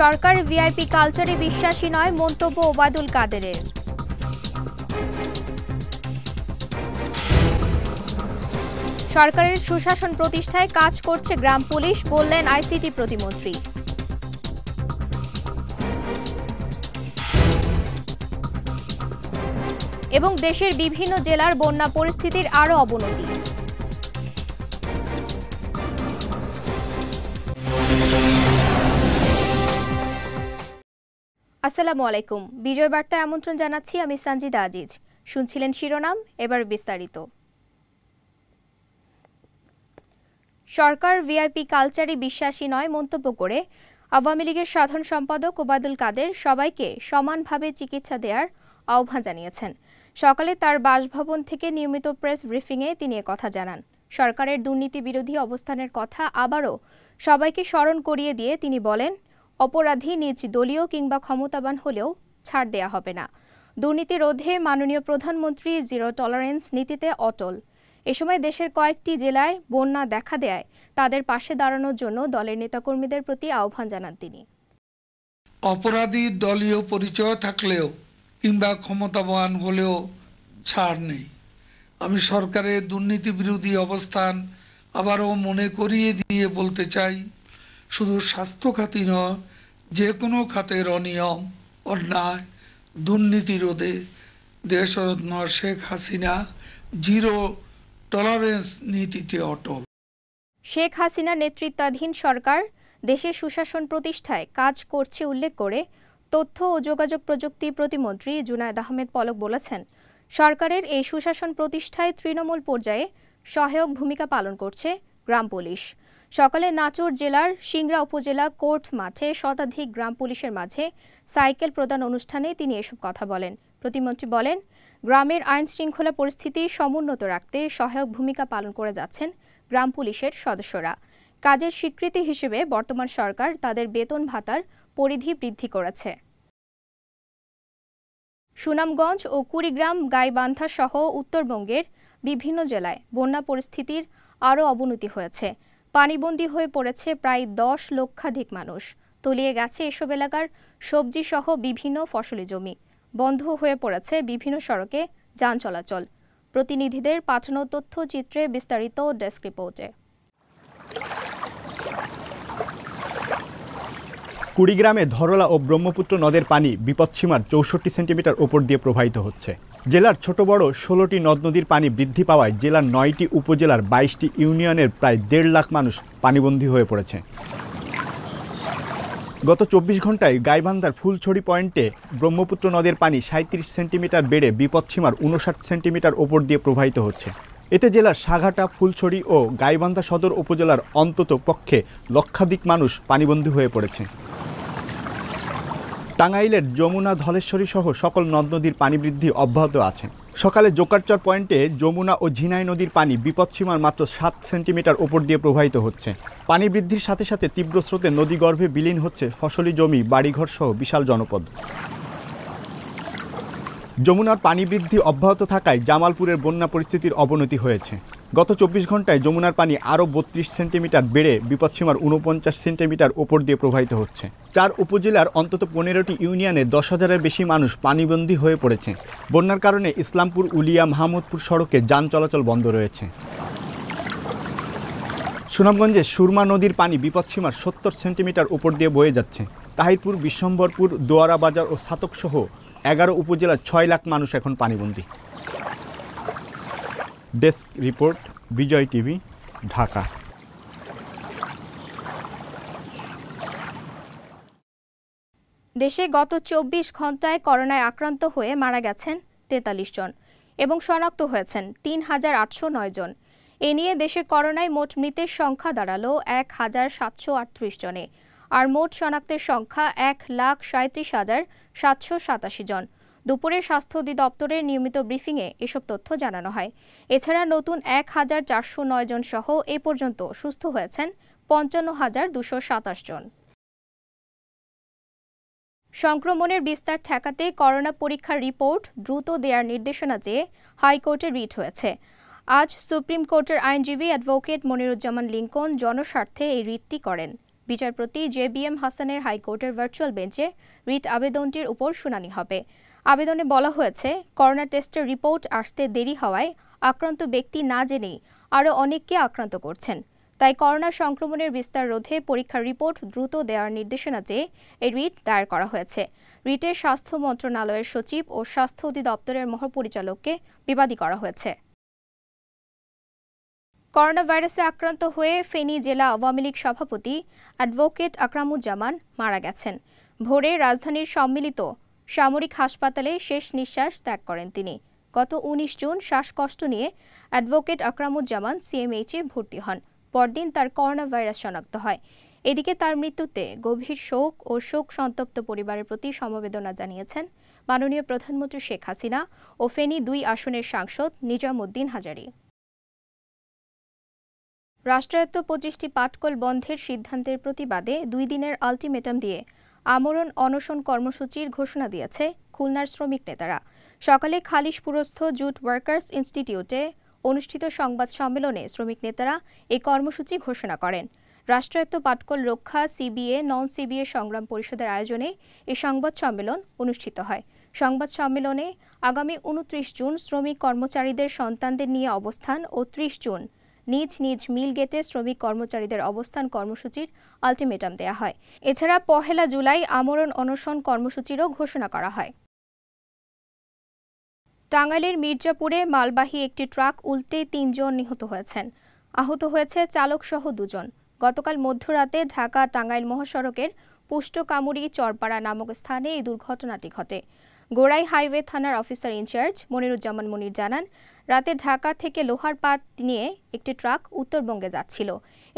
সরকার VIP কালচারে বিশ্বাসী নয় মন্তব্য ওবায়দুল কাদেরের সরকারের সুশাসন প্রতিষ্ঠায় কাজ করছে গ্রাম পুলিশ বললেন আইসিটি প্রতিমন্ত্রী এবং দেশের বিভিন্ন জেলার বন্যা পরিস্থিতির আরও অবনতি আসসালামু আলাইকুম বিজয় বার্তায় আমন্ত্রণ জানাচ্ছি আমি সানজিদা আজিজ শুনছিলেন শিরোনাম এবার বিস্তারিত সরকার ভিআইপি কালচারে বিশ্বাসী নয় মন্তব্য করে আওয়ামী লীগের সাধারণ সম্পাদক ওবায়দুল কাদের সবাইকে সমানভাবে চিকিৎসা দেওয়ার আহ্বান জানিয়েছেন সকালে তার বাসভবন থেকে নিয়মিত প্রেস ব্রিফিংয়ে তিনি কথা জানান সরকারের দুর্নীতি বিরোধী অবস্থানের কথা আবারও সবাইকে স্মরণ করিয়ে দিয়ে তিনি বলেন অপরাধী নিজ দলীয় কিংবা ক্ষমতাবান হলেও ছাড় দেয়া হবে না দুর্নীতি রোধে মাননীয় প্রধানমন্ত্রী জিরো টলারেন্স নীতিতে অটল এ সময় দেশের কয়েকটি জেলায় বন্যা দেখা দেয় তাদের পাশে দাঁড়ানোর জন্য দলের নেতাকর্মীদের প্রতি আহ্বান জানান তিনি অপরাধী দলীয় পরিচয় থাকলেও কিংবা ক্ষমতাবান হলেও ছাড় নেই আমি সরকারের দুর্নীতি বিরোধী অবস্থান আবারও মনে করিয়ে দিয়ে বলতে চাই শুধু স্বাস্থ্য খাতি নয় যে কোনো খাতের অনিয়ম অন্যায় দুর্নীতি রোধে দেশরত্ন শেখ হাসিনা জিরো টলারেন্স নীতিতে অটল শেখ হাসিনা নেতৃত্বাধীন সরকার দেশে সুশাসন প্রতিষ্ঠায় কাজ করছে উল্লেখ করে তথ্য ও যোগাযোগ প্রযুক্তি প্রতিমন্ত্রী জুনায়দ আহমেদ পলক বলেছেন সরকারের এই সুশাসন প্রতিষ্ঠায় তৃণমূল পর্যায়ে সহায়ক ভূমিকা পালন করছে গ্রাম পুলিশ সকালে নাচোর জেলার সিংড়া উপজেলা কোর্ট মাঠে শতাধিক গ্রাম পুলিশের মাঝে সাইকেল প্রদান অনুষ্ঠানে তিনি এসব কথা বলেন প্রতিমন্ত্রী বলেন গ্রামের আইন শৃঙ্খলা পরিস্থিতি সমুন্নত রাখতে সহায়ক ভূমিকা পালন করে যাচ্ছেন গ্রাম পুলিশের সদস্যরা কাজের স্বীকৃতি হিসেবে বর্তমান সরকার তাদের বেতন ভাতার পরিধি বৃদ্ধি করেছে সুনামগঞ্জ ও কুড়িগ্রাম গাইবান্ধা সহ উত্তরবঙ্গের বিভিন্ন জেলায় বন্যা পরিস্থিতির আরও অবনতি হয়েছে পানিবন্দী হয়ে পড়েছে প্রায় দশ লক্ষাধিক মানুষ তলিয়ে গেছে এসব এলাকার সবজি সহ বিভিন্ন ফসলি জমি বন্ধ হয়ে পড়েছে বিভিন্ন সড়কে যান চলাচল প্রতিনিধিদের পাঠানো তথ্য চিত্রে বিস্তারিত ডেস্ক রিপোর্টে কুড়িগ্রামে ধরলা ও ব্রহ্মপুত্র নদের পানি বিপদসীমার চৌষট্টি সেন্টিমিটার ওপর দিয়ে প্রবাহিত হচ্ছে জেলার ছোট বড় ষোলোটি নদ নদীর পানি বৃদ্ধি পাওয়ায় জেলার নয়টি উপজেলার বাইশটি ইউনিয়নের প্রায় দেড় লাখ মানুষ পানিবন্দী হয়ে পড়েছে গত চব্বিশ ঘন্টায় গাইবান্ধার ফুলছড়ি পয়েন্টে ব্রহ্মপুত্র নদের পানি সাঁত্রিশ সেন্টিমিটার বেড়ে বিপদসীমার উনষাট সেন্টিমিটার ওপর দিয়ে প্রবাহিত হচ্ছে এতে জেলার সাঘাটা ফুলছড়ি ও গাইবান্ধা সদর উপজেলার অন্তত পক্ষে লক্ষাধিক মানুষ পানিবন্দী হয়ে পড়েছে টাঙ্গাইলের যমুনা ধলেশ্বরী সহ সকল নদ নদীর পানি বৃদ্ধি অব্যাহত আছে সকালে জোকারচর পয়েন্টে যমুনা ও ঝিনাই নদীর পানি বিপদসীমার মাত্র সাত সেন্টিমিটার ওপর দিয়ে প্রবাহিত হচ্ছে পানি বৃদ্ধির সাথে সাথে তীব্র স্রোতে নদীগর্ভে বিলীন হচ্ছে ফসলি জমি বাড়িঘর সহ বিশাল জনপদ যমুনার পানি বৃদ্ধি অব্যাহত থাকায় জামালপুরের বন্যা পরিস্থিতির অবনতি হয়েছে গত চব্বিশ ঘন্টায় যমুনার পানি আরও বত্রিশ সেন্টিমিটার বেড়ে বিপদসীমার উনপঞ্চাশ সেন্টিমিটার ওপর দিয়ে প্রবাহিত হচ্ছে চার উপজেলার অন্তত পনেরোটি ইউনিয়নে দশ হাজারের বেশি মানুষ পানিবন্দী হয়ে পড়েছে বন্যার কারণে ইসলামপুর উলিয়া মাহমুদপুর সড়কে যান চলাচল বন্ধ রয়েছে সুনামগঞ্জে সুরমা নদীর পানি বিপদসীমার সত্তর সেন্টিমিটার উপর দিয়ে বয়ে যাচ্ছে তাহিরপুর বিশ্বম্বরপুর দোয়ারা বাজার ও সাতকসহ এগারো উপজেলার ছয় লাখ মানুষ এখন পানিবন্দী desk report Bijoy TV Dhaka দেশে গত চব্বিশ ঘন্টায় করোনায় আক্রান্ত হয়ে মারা গেছেন তেতাল্লিশ জন এবং শনাক্ত হয়েছেন তিন হাজার আটশো নয় জন এ নিয়ে দেশে করোনায় মোট মৃতের সংখ্যা দাঁড়ালো এক হাজার সাতশো আটত্রিশ জনে আর মোট শনাক্তের সংখ্যা এক লাখ সাঁত্রিশ হাজার সাতশো সাতাশি জন দুপুরে স্বাস্থ্য অধিদপ্তরের নিয়মিত ব্রিফিংয়ে এসব তথ্য জানানো হয় এছাড়া নতুন এক হাজার চারশো জন সহ এ পর্যন্ত সুস্থ হয়েছেন পঞ্চান্ন হাজার দুশো সাতাশ জন সংক্রমণের বিস্তার ঠেকাতে করোনা পরীক্ষার রিপোর্ট দ্রুত দেওয়ার নির্দেশনা চেয়ে হাইকোর্টে রিট হয়েছে আজ সুপ্রিম কোর্টের আইনজীবী অ্যাডভোকেট মনিরুজ্জামান লিঙ্কন জনস্বার্থে এই রিটটি করেন বিচারপতি জে বি এম হাসানের হাইকোর্টের ভার্চুয়াল বেঞ্চে রিট আবেদনটির উপর শুনানি হবে আবেদনে বলা হয়েছে করোনা টেস্টের রিপোর্ট আসতে দেরি হওয়ায় আক্রান্ত ব্যক্তি না জেনেই আরও অনেককে আক্রান্ত করছেন তাই করোনা সংক্রমণের বিস্তার রোধে পরীক্ষার রিপোর্ট দ্রুত দেওয়ার নির্দেশনা চেয়ে এই রিট দায়ের করা হয়েছে রিটে স্বাস্থ্য মন্ত্রণালয়ের সচিব ও স্বাস্থ্য অধিদপ্তরের মহাপরিচালককে বিবাদী করা হয়েছে করোনা ভাইরাসে আক্রান্ত হয়ে ফেনী জেলা আওয়ামী লীগ সভাপতি অ্যাডভোকেট আকরামুজ্জামান মারা গেছেন ভোরে রাজধানীর সম্মিলিত সামরিক হাসপাতালে শেষ নিঃশ্বাস ত্যাগ করেন তিনি গত ১৯ জুন শ্বাসকষ্ট নিয়ে অ্যাডভোকেট আকরামুজ্জামান সিএমএইচে ভর্তি হন পরদিন তার করোনা ভাইরাস শনাক্ত হয় এদিকে তার মৃত্যুতে গভীর শোক ও শোক সন্তপ্ত পরিবারের প্রতি সমবেদনা জানিয়েছেন মাননীয় প্রধানমন্ত্রী শেখ হাসিনা ও ফেনী দুই আসনের সাংসদ নিজামুদ্দিন হাজারি রাষ্ট্রায়ত্ত পঁচিশটি পাটকল বন্ধের সিদ্ধান্তের প্রতিবাদে দুই দিনের আলটিমেটাম দিয়ে আমরণ অনশন কর্মসূচির ঘোষণা দিয়েছে খুলনার শ্রমিক নেতারা সকালে খালিশপুরস্থ জুট ওয়ার্কার্স ইনস্টিটিউটে অনুষ্ঠিত সংবাদ সম্মেলনে শ্রমিক নেতারা এই কর্মসূচি ঘোষণা করেন রাষ্ট্রায়ত্ত পাটকল রক্ষা সিবিএ নন সিবিএ সংগ্রাম পরিষদের আয়োজনে এই সংবাদ সম্মেলন অনুষ্ঠিত হয় সংবাদ সম্মেলনে আগামী উনত্রিশ জুন শ্রমিক কর্মচারীদের সন্তানদের নিয়ে অবস্থান ও ত্রিশ জুন নিজ নিজ মিল গেটে শ্রমিক কর্মচারীদের অবস্থান কর্মসূচির আলটিমেটাম দেয়া হয় এছাড়া পহেলা জুলাই আমরণ অনশন কর্মসূচিরও ঘোষণা করা হয় টাঙ্গাইলের মির্জাপুরে মালবাহী একটি ট্রাক উল্টে তিনজন নিহত হয়েছেন আহত হয়েছে চালকসহ দুজন গতকাল মধ্যরাতে ঢাকা টাঙ্গাইল মহাসড়কের পুষ্ট কামুড়ি চরপাড়া নামক স্থানে এই দুর্ঘটনাটি ঘটে গোড়াই হাইওয়ে থানার অফিসার ইনচার্জ মনিরুজ্জামান মনির জানান রাতে ঢাকা থেকে লোহার পাত নিয়ে একটি ট্রাক উত্তরবঙ্গে যাচ্ছিল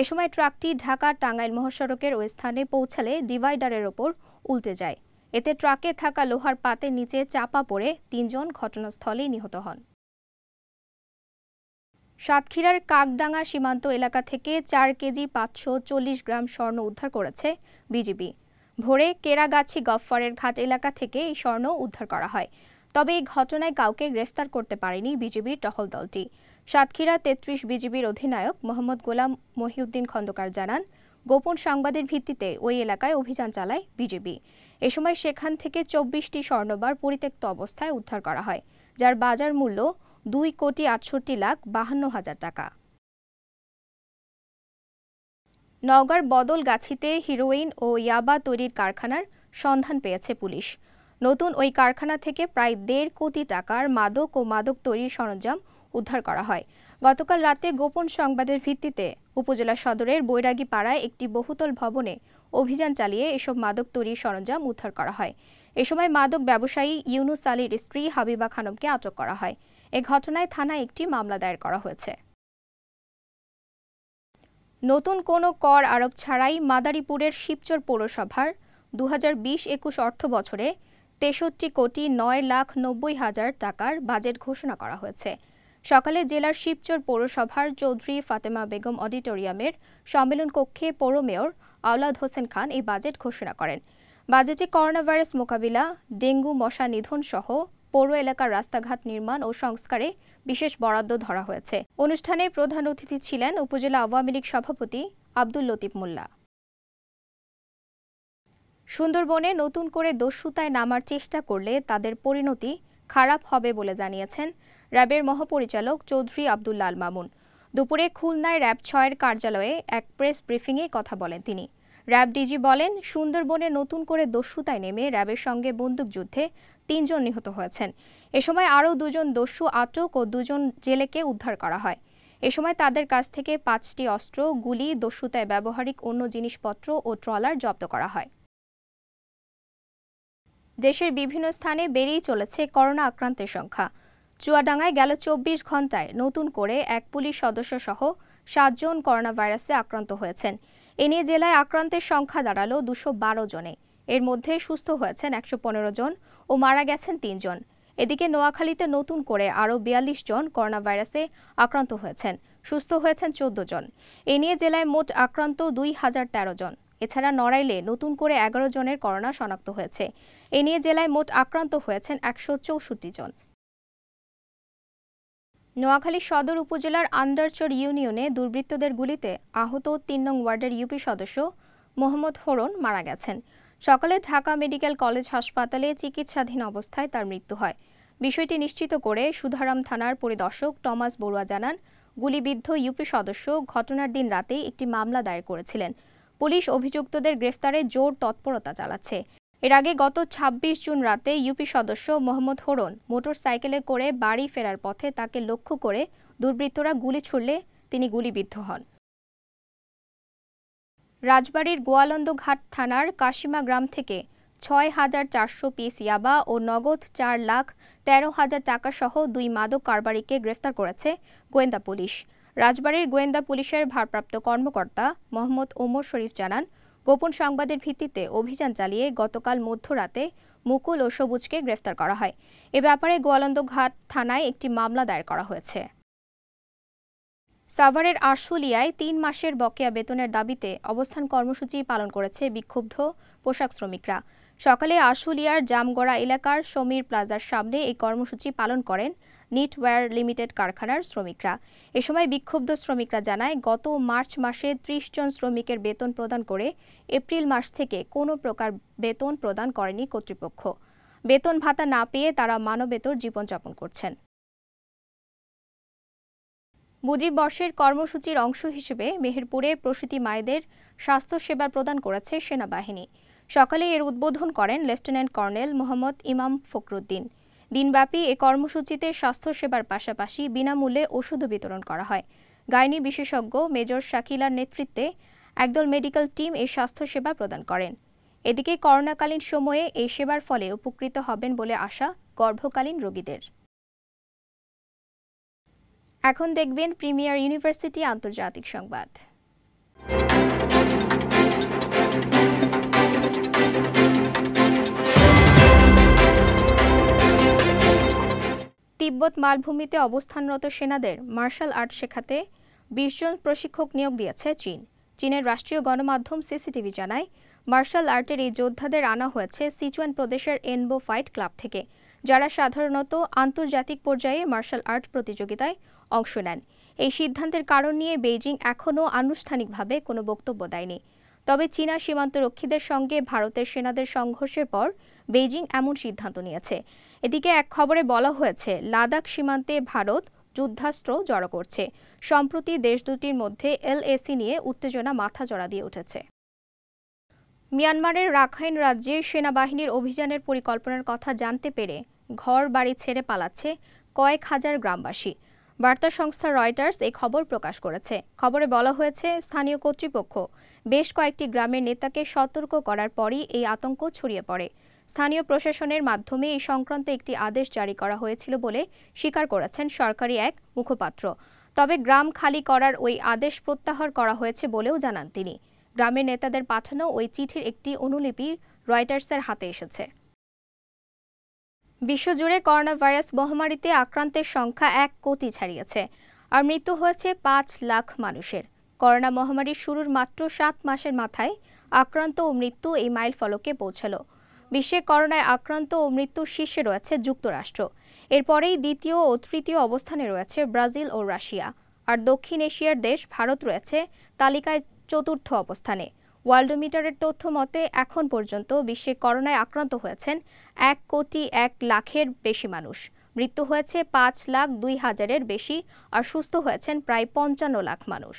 এ সময় ট্রাকটি ঢাকা টাঙ্গাইল মহাসড়কের ওই স্থানে পৌঁছালে ডিভাইডারের ওপর উল্টে যায় এতে ট্রাকে থাকা লোহার পাতের নিচে চাপা পড়ে তিনজন ঘটনাস্থলেই নিহত হন সাতক্ষীরার কাকডাঙ্গা সীমান্ত এলাকা থেকে চার কেজি পাঁচশো গ্রাম স্বর্ণ উদ্ধার করেছে বিজিবি ভোরে কেরাগাছি গফফরের ঘাট এলাকা থেকে এই স্বর্ণ উদ্ধার করা হয় তবে এই ঘটনায় কাউকে গ্রেফতার করতে পারেনি বিজিবির টহল দলটি সাতক্ষীরা তেত্রিশ বিজেপির অধিনায়ক মোহাম্মদ গোলাম মহিউদ্দিন খন্দকার জানান গোপন সাংবাদের ভিত্তিতে ওই এলাকায় অভিযান চালায় বিজেপি এ সময় সেখান থেকে চব্বিশটি স্বর্ণবার পরিত্যক্ত অবস্থায় উদ্ধার করা হয় যার বাজার মূল্য দুই কোটি আটষট্টি লাখ বাহান্ন হাজার টাকা নওগাঁর বদলগাছিতে হিরোইন ও ইয়াবা তৈরির কারখানার সন্ধান পেয়েছে পুলিশ নতুন ওই কারখানা থেকে প্রায় দেড় কোটি টাকার মাদক ও মাদক তৈরির সরঞ্জাম উদ্ধার করা হয় গতকাল রাতে গোপন সংবাদের ভিত্তিতে উপজেলা সদরের বৈরাগী পাড়ায় একটি বহুতল ভবনে অভিযান চালিয়ে এসব মাদক তৈরির সরঞ্জাম উদ্ধার করা হয় এ সময় মাদক ব্যবসায়ী ইউনুস আলীর স্ত্রী হাবিবা খানমকে আটক করা হয় এ ঘটনায় থানায় একটি মামলা দায়ের করা হয়েছে নতুন কোনো কর আরোপ ছাড়াই মাদারীপুরের শিবচর পৌরসভার দু হাজার বিশ একুশ অর্থ বছরে তেষট্টি কোটি নয় লাখ নব্বই হাজার টাকার বাজেট ঘোষণা করা হয়েছে সকালে জেলার শিবচর পৌরসভার চৌধুরী ফাতেমা বেগম অডিটোরিয়ামের সম্মেলন কক্ষে পৌর মেয়র আওলাদ হোসেন খান এই বাজেট ঘোষণা করেন বাজেটে করোনাভাইরাস মোকাবিলা ডেঙ্গু মশা নিধন সহ পৌর এলাকার রাস্তাঘাট নির্মাণ ও সংস্কারে বিশেষ বরাদ্দ ধরা হয়েছে অনুষ্ঠানে প্রধান অতিথি ছিলেন উপজেলা আওয়ামী লীগ সভাপতি আব্দুল লতিফ মোল্লা সুন্দরবনে নতুন করে দস্যুতায় নামার চেষ্টা করলে তাদের পরিণতি খারাপ হবে বলে জানিয়েছেন র্যাবের মহাপরিচালক চৌধুরী আব্দুল্লাল মামুন দুপুরে খুলনায় র্যাব ছয়ের কার্যালয়ে এক প্রেস ব্রিফিংয়ে কথা বলেন তিনি র্যাব ডিজি বলেন সুন্দরবনে নতুন করে দস্যুতায় নেমে র্যাবের সঙ্গে বন্দুকযুদ্ধে তিনজন নিহত হয়েছেন এ সময় আরও দুজন দস্যু আটক ও দুজন জেলেকে উদ্ধার করা হয় এ সময় তাদের কাছ থেকে পাঁচটি অস্ত্র গুলি দস্যুতায় ব্যবহারিক অন্য জিনিসপত্র ও ট্রলার জব্দ করা হয় দেশের বিভিন্ন স্থানে বেড়েই চলেছে করোনা আক্রান্তের সংখ্যা চুয়াডাঙ্গায় গেল চব্বিশ ঘন্টায় নতুন করে এক পুলিশ সদস্য সহ সাতজন করোনা ভাইরাসে আক্রান্ত হয়েছেন এ নিয়ে জেলায় আক্রান্তের সংখ্যা দাঁড়ালো দুশো বারো জনে এর মধ্যে সুস্থ হয়েছেন একশো পনেরো জন ও মারা গেছেন তিনজন এদিকে নোয়াখালীতে নতুন করে আরও বিয়াল্লিশ জন করোনাভাইরাসে আক্রান্ত হয়েছেন সুস্থ হয়েছেন চোদ্দ জন এ নিয়ে জেলায় মোট আক্রান্ত দুই হাজার তেরো জন এছাড়া নড়াইলে নতুন করে এগারো জনের করোনা শনাক্ত হয়েছে এ নিয়ে জেলায় মোট আক্রান্ত হয়েছেন একশো চৌষট্টি জন নোয়াখালী সদর উপজেলার আন্ডারচর ইউনিয়নে দুর্বৃত্তদের গুলিতে আহত তিন নং ওয়ার্ডের ইউপি সদস্য মোহাম্মদ হোরন মারা গেছেন সকালে ঢাকা মেডিকেল কলেজ হাসপাতালে চিকিৎসাধীন অবস্থায় তার মৃত্যু হয় বিষয়টি নিশ্চিত করে সুধারাম থানার পরিদর্শক টমাস বড়ুয়া জানান গুলিবিদ্ধ ইউপি সদস্য ঘটনার দিন রাতেই একটি মামলা দায়ের করেছিলেন পুলিশ অভিযুক্তদের গ্রেফতারে জোর তৎপরতা চালাচ্ছে এর আগে গত ২৬ জুন রাতে ইউপি সদস্য মোহাম্মদ হোরন মোটর সাইকেলে করে বাড়ি ফেরার পথে তাকে লক্ষ্য করে দুর্বৃত্তরা গুলি ছুড়লে তিনি গুলিবিদ্ধ হন রাজবাড়ির গোয়ালন্দঘাট থানার কাশিমা গ্রাম থেকে ছয় হাজার চারশো পিস ইয়াবা ও নগদ চার লাখ তেরো হাজার টাকাসহ দুই মাদক কারবারিকে গ্রেফতার করেছে গোয়েন্দা পুলিশ রাজবাড়ির গোয়েন্দা পুলিশের ভারপ্রাপ্ত কর্মকর্তা মোহাম্মদ ওমর শরীফ জানান গোপন সংবাদের ভিত্তিতে অভিযান চালিয়ে গতকাল মধ্যরাতে মুকুল ও সবুজকে গ্রেফতার করা হয় এ ব্যাপারে গোয়ালন্দঘাট থানায় একটি মামলা দায়ের করা হয়েছে সাভারের আশুলিয়ায় তিন মাসের বকেয়া বেতনের দাবিতে অবস্থান কর্মসূচি পালন করেছে বিক্ষুব্ধ পোশাক শ্রমিকরা সকালে আশুলিয়ার জামগড়া এলাকার সমীর প্লাজার সামনে এই কর্মসূচি পালন করেন নিটওয়্যার লিমিটেড কারখানার শ্রমিকরা এ সময় বিক্ষুব্ধ শ্রমিকরা জানায় গত মার্চ মাসে ত্রিশ জন শ্রমিকের বেতন প্রদান করে এপ্রিল মাস থেকে কোনো প্রকার বেতন প্রদান করেনি কর্তৃপক্ষ বেতন ভাতা না পেয়ে তারা মানবেতর জীবনযাপন করছেন মুজিব বর্ষের কর্মসূচির অংশ হিসেবে মেহেরপুরে প্রসূতি মায়েদের স্বাস্থ্যসেবা প্রদান করেছে সেনাবাহিনী সকালে এর উদ্বোধন করেন লেফটেন্যান্ট কর্নেল মোহাম্মদ ইমাম ফখরুদ্দিন দিনব্যাপী এ কর্মসূচিতে স্বাস্থ্যসেবার পাশাপাশি বিনামূল্যে ওষুধও বিতরণ করা হয় গাইনি বিশেষজ্ঞ মেজর শাকিলার নেতৃত্বে একদল মেডিকেল টিম এই স্বাস্থ্যসেবা প্রদান করেন এদিকে করোনাকালীন সময়ে এই সেবার ফলে উপকৃত হবেন বলে আশা গর্ভকালীন রোগীদের এখন দেখবেন প্রিমিয়ার ইউনিভার্সিটি আন্তর্জাতিক সংবাদ তিব্বত মালভূমিতে অবস্থানরত সেনাদের মার্শাল আর্ট শেখাতে বিশ জন প্রশিক্ষক নিয়োগ দিয়েছে চীন চীনের রাষ্ট্রীয় গণমাধ্যম সিসিটিভি জানায় মার্শাল আর্টের এই যোদ্ধাদের আনা হয়েছে সিচুয়ান প্রদেশের এনবো ফাইট ক্লাব থেকে যারা সাধারণত আন্তর্জাতিক পর্যায়ে মার্শাল আর্ট প্রতিযোগিতায় অংশ নেন এই সিদ্ধান্তের কারণ নিয়ে বেইজিং এখনও আনুষ্ঠানিকভাবে কোনো বক্তব্য দেয়নি তবে চীনা সীমান্তরক্ষীদের সঙ্গে ভারতের সেনাদের সংঘর্ষের পর বেইজিং এমন সিদ্ধান্ত নিয়েছে এদিকে এক খবরে বলা হয়েছে লাদাখ সীমান্তে ভারত যুদ্ধাস্ত্র জড়ো করছে সম্প্রতি দেশ দুটির মধ্যে এলএসি নিয়ে উত্তেজনা মাথা জড়া দিয়ে উঠেছে মিয়ানমারের রাখাইন রাজ্যে সেনাবাহিনীর অভিযানের পরিকল্পনার কথা জানতে পেরে ঘর বাড়ি ছেড়ে পালাচ্ছে কয়েক হাজার গ্রামবাসী বার্তা সংস্থা রয়টার্স এই খবর প্রকাশ করেছে খবরে বলা হয়েছে স্থানীয় কর্তৃপক্ষ বেশ কয়েকটি গ্রামের নেতাকে সতর্ক করার পরই এই আতঙ্ক ছড়িয়ে পড়ে স্থানীয় প্রশাসনের মাধ্যমে এই সংক্রান্ত একটি আদেশ জারি করা হয়েছিল বলে স্বীকার করেছেন সরকারি এক মুখপাত্র তবে গ্রাম খালি করার ওই আদেশ প্রত্যাহার করা হয়েছে বলেও জানান তিনি গ্রামের নেতাদের পাঠানো ওই চিঠির একটি অনুলিপি রয়টার্সের হাতে এসেছে বিশ্বজুড়ে করোনাভাইরাস মহামারীতে আক্রান্তের সংখ্যা এক কোটি ছাড়িয়েছে আর মৃত্যু হয়েছে পাঁচ লাখ মানুষের করোনা মহামারীর শুরুর মাত্র সাত মাসের মাথায় আক্রান্ত ও মৃত্যু এই মাইল ফলকে পৌঁছাল বিশ্বে করোনায় আক্রান্ত ও মৃত্যুর শীর্ষে রয়েছে যুক্তরাষ্ট্র এরপরেই দ্বিতীয় ও তৃতীয় অবস্থানে রয়েছে ব্রাজিল ও রাশিয়া আর দক্ষিণ এশিয়ার দেশ ভারত রয়েছে তালিকায় চতুর্থ অবস্থানে ওয়ার্ল্ডোমিটারের তথ্য মতে এখন পর্যন্ত বিশ্বে করোনায় আক্রান্ত হয়েছেন এক কোটি এক লাখের বেশি মানুষ মৃত্যু হয়েছে পাঁচ লাখ দুই হাজারের বেশি আর সুস্থ হয়েছেন প্রায় পঞ্চান্ন লাখ মানুষ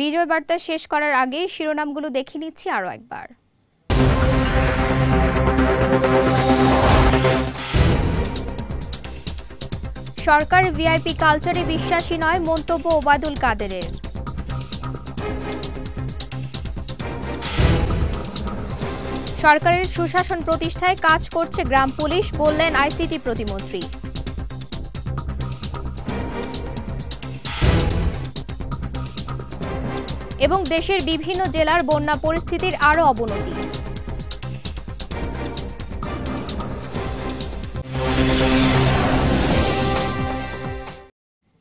বিজয় বার্তা শেষ করার আগে শিরোনামগুলো দেখে নিচ্ছি আরও একবার সরকার ভিআইপি কালচারে বিশ্বাসী নয় মন্তব্য ওবায়দুল কাদেরের সরকারের সুশাসন প্রতিষ্ঠায় কাজ করছে গ্রাম পুলিশ বললেন আইসিটি প্রতিমন্ত্রী এবং দেশের বিভিন্ন জেলার বন্যা পরিস্থিতির আরও অবনতি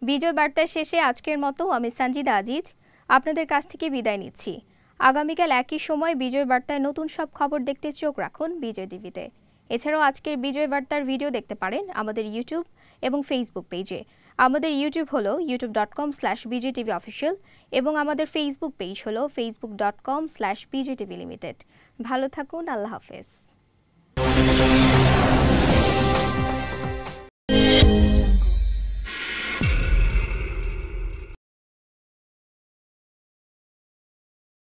বিজয় বার্তার শেষে আজকের মতো আমি সঞ্জিদা আজিজ আপনাদের কাছ থেকে বিদায় নিচ্ছি আগামীকাল একই সময় বিজয় বার্তায় নতুন সব খবর দেখতে চোখ রাখুন বিজয় টিভিতে এছাড়াও আজকের বিজয় বার্তার ভিডিও দেখতে পারেন আমাদের ইউটিউব এবং ফেসবুক পেজে আমাদের ইউটিউব হলো YouTube dot com slash Bijoy TV official এবং আমাদের ফেসবুক পেজ হলো Facebook dot com slash Bijoy TV limited ভালো থাকুন আল্লাহ হাফেজ